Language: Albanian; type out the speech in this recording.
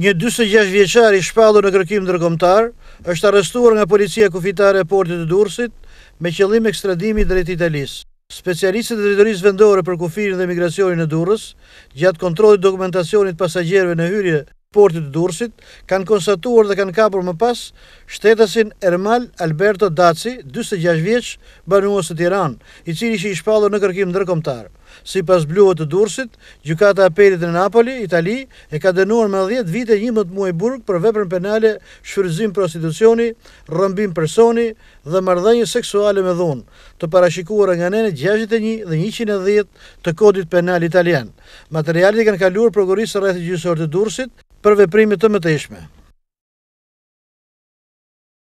një 26 vjeqari shpalu në kërkim dërgomtar, është arrestuar nga policia kufitare e portit të Dursit me qëllim ekstradimi drejt Italis. Specialistët e dritoris vendore për kufirin dhe migracionin e Durës, gjatë kontrolit dokumentacionit pasajgjerve në hyrje portit të Durësit, kanë konstatuar dhe kanë kapur më pas shtetasin Ermal Alberto Daci, 26 vjeç, banuës të Tiran, i cili që i shpallur në kërkim ndërkomtar. Si pas bluhët të Durësit, gjukata apelit në Napoli, Itali, e ka dënuar me 10 vite 11 muaj burg për veprën penale, shfryzim prostitucioni, rëmbim personi dhe mardhenjë seksuale me dhunë, të parashikuar nga nene 61 dhe 110 të kodit penal italian. Materialit kanë kaluar prokurisë rrethi gjysor të Durësit, për veprimit të mëtejshme.